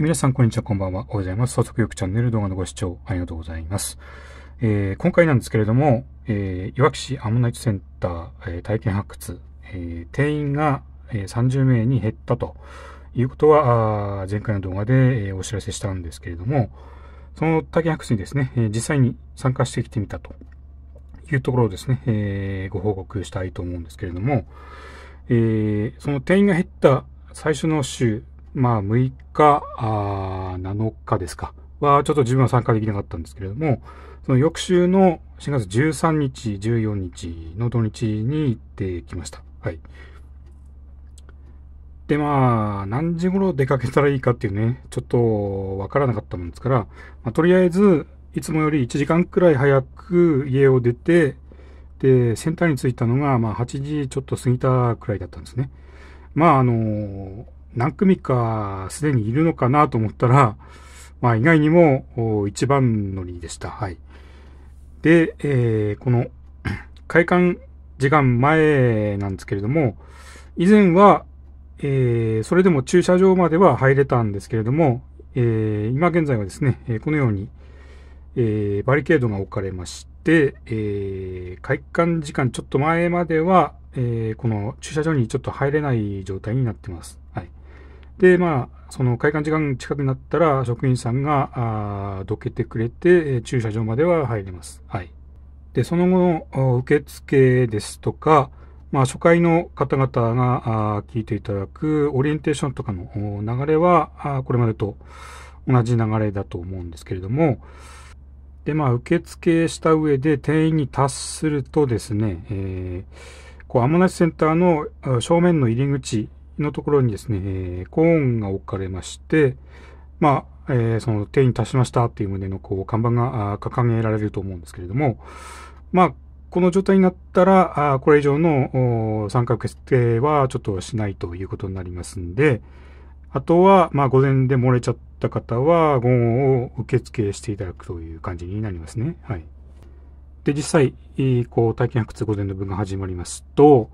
皆さん、こんにちは、こんばんは。おはようございます。早速よくチャンネル動画のご視聴ありがとうございます。えー、今回なんですけれども、えー、いわき市アンモナイトセンター、えー、体験発掘、え定員が、え30名に減ったということは、あ前回の動画で、えお知らせしたんですけれども、その体験発掘にですね、え実際に参加してきてみたというところをですね、えー、ご報告したいと思うんですけれども、えー、その定員が減った最初の週まあ、6日あ、7日ですか、は、ちょっと自分は参加できなかったんですけれども、その翌週の4月13日、14日の土日に行ってきました。はい。で、まあ、何時頃出かけたらいいかっていうね、ちょっとわからなかったもんですから、まあ、とりあえず、いつもより1時間くらい早く家を出て、で、センターに着いたのが、まあ、8時ちょっと過ぎたくらいだったんですね。まあ、あの、何組かすでにいるのかなと思ったら、まあ意外にも一番乗りでした。はい。で、えー、この 開館時間前なんですけれども、以前は、えー、それでも駐車場までは入れたんですけれども、えー、今現在はですね、このように、えー、バリケードが置かれまして、えー、開館時間ちょっと前までは、えー、この駐車場にちょっと入れない状態になってます。はい。で、まあ、その開館時間近くになったら、職員さんが、あどけてくれて、駐車場までは入れます。はい。で、その後の受付ですとか、まあ、初回の方々があ聞いていただくオリエンテーションとかの流れは、あこれまでと同じ流れだと思うんですけれども、で、まあ、受付した上で定員に達するとですね、えー、こう、アモナシセンターの正面の入り口のところにですね、えー、コーンが置かれまして、まあ、えー、その手に達しましたっていう旨のこう看板が掲げられると思うんですけれども、まあ、この状態になったら、あこれ以上の参加決定はちょっとしないということになりますんで、あとは、まあ、午前で漏れちゃった方は、午後を受付していただくという感じになりますね。はい。で、実際、こう、体験発掘午前の分が始まりますと、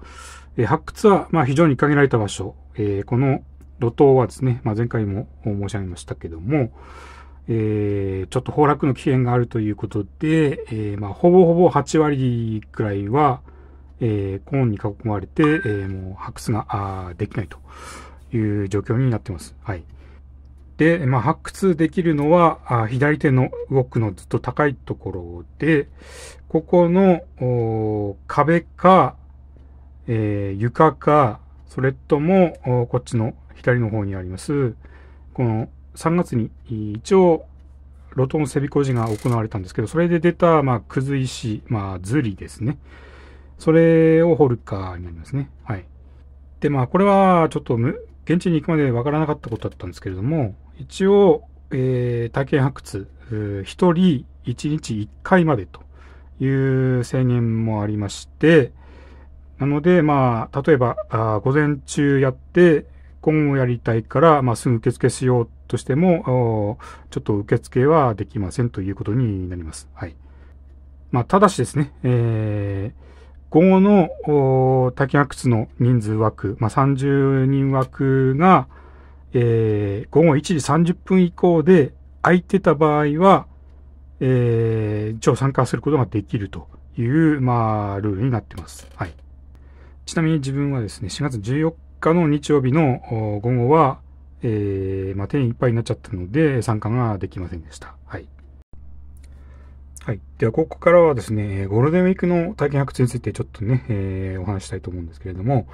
え発掘は、まあ、非常に限られた場所、えー、この路頭はですね、まあ、前回も申し上げましたけども、えー、ちょっと崩落の危険があるということで、えー、まあ、ほぼほぼ8割くらいは、えー、コーンに囲まれて、えもう発掘ができないという状況になってます。はい。で、まあ、発掘できるのは、左手の動くのずっと高いところで、ここの壁か、えー、床か、それとも、こっちの左の方にあります、この3月に一応、路頭の整備工事が行われたんですけど、それで出た、まあ、くず石、まあ、ずりですね。それを掘るかになりますね。はい。で、まあ、これはちょっと現地に行くまでわからなかったことだったんですけれども、一応、えー、体験発掘、一人一日一回までという制限もありまして、なので、まあ、例えば、あ午前中やって、今後やりたいから、まあ、すぐ受付しようとしても、ちょっと受付はできませんということになります。はい。まあ、ただしですね、えー、午後の体験発掘の人数枠、まあ、30人枠が、えー、午後1時30分以降で空いてた場合は、えー、一応参加することができるという、まあ、ルールになってます。はい。ちなみに自分はですね、4月14日の日曜日の午後は、えー、まあ、定員いっぱいになっちゃったので、参加ができませんでした。はい。はい。では、ここからはですね、ゴールデンウィークの体験発掘についてちょっとね、えー、お話したいと思うんですけれども、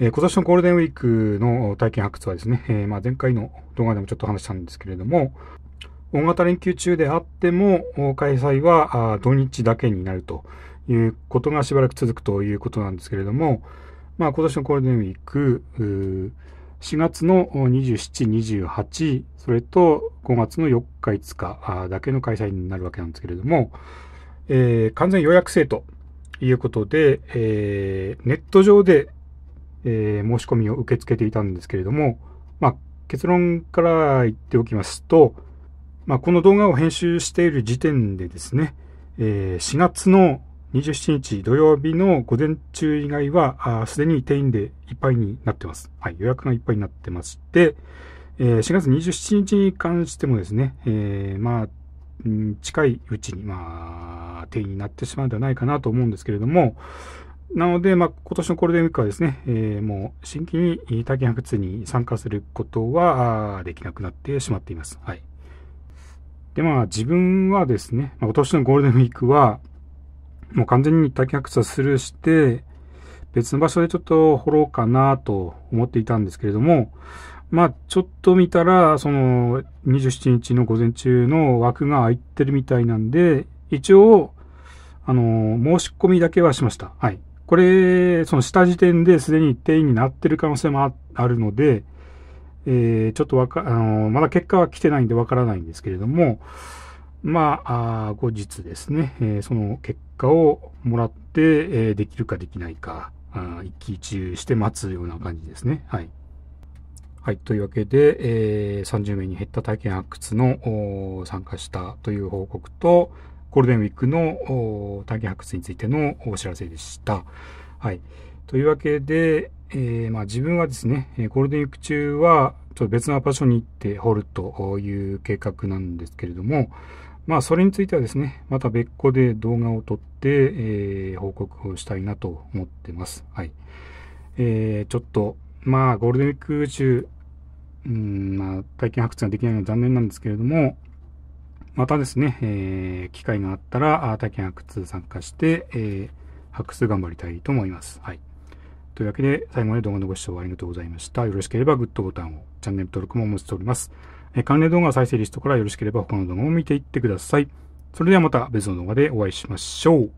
えー、今年のゴールデンウィークの体験発掘はですね、えー、まあ、前回の動画でもちょっと話したんですけれども、大型連休中であっても、開催は土日だけになるということがしばらく続くということなんですけれども、まあ、今年のゴールデンウィーク、4月の27、28、それと5月の4日、5日だけの開催になるわけなんですけれども、えー、完全予約制ということで、えー、ネット上でえー、申し込みを受け付けていたんですけれども、まあ、結論から言っておきますと、まあ、この動画を編集している時点でですね、えー、4月の27日土曜日の午前中以外は、すでに定員でいっぱいになってます。はい、予約がいっぱいになってまして、えー、4月27日に関してもですね、えー、まあ、近いうちに、まあ、定員になってしまうんではないかなと思うんですけれども、なので、まあ、今年のゴールデンウィークはですね、えー、もう新規に体験発掘に参加することはできなくなってしまっています。はい。で、まあ、自分はですね、まあ、今年のゴールデンウィークは、もう完全に体験発掘はスルーして、別の場所でちょっと掘ろうかなと思っていたんですけれども、まあ、ちょっと見たら、その、27日の午前中の枠が空いてるみたいなんで、一応、あの、申し込みだけはしました。はい。これ、その下時点ですでに定員になってる可能性もあるので、えー、ちょっとわか、あのー、まだ結果は来てないんでわからないんですけれども、まあ、あ後日ですね、えー、その結果をもらって、えー、できるかできないか、あ一喜一憂して待つような感じですね。はい。はい。というわけで、えー、30名に減った体験発掘の参加したという報告と、ゴールデンウィークの探検発掘についてのお知らせでした。はい。というわけで、えー、まあ、自分はですね、ゴールデンウィーク中は、ちょっと別の場所に行って掘るという計画なんですけれども、まあ、それについてはですね、また別個で動画を撮って、えー、報告をしたいなと思ってます。はい。えー、ちょっと、まあ、ゴールデンウィーク中、うん、まあ、体験発掘ができないのは残念なんですけれども、またですね、えー、機会があったら、体験発掘参加して、えー、発掘頑張りたいと思います。はい。というわけで、最後まで動画のご視聴ありがとうございました。よろしければグッドボタンを、チャンネル登録もお待ちしております。えー、関連動画再生リストからよろしければ他の動画も見ていってください。それではまた別の動画でお会いしましょう。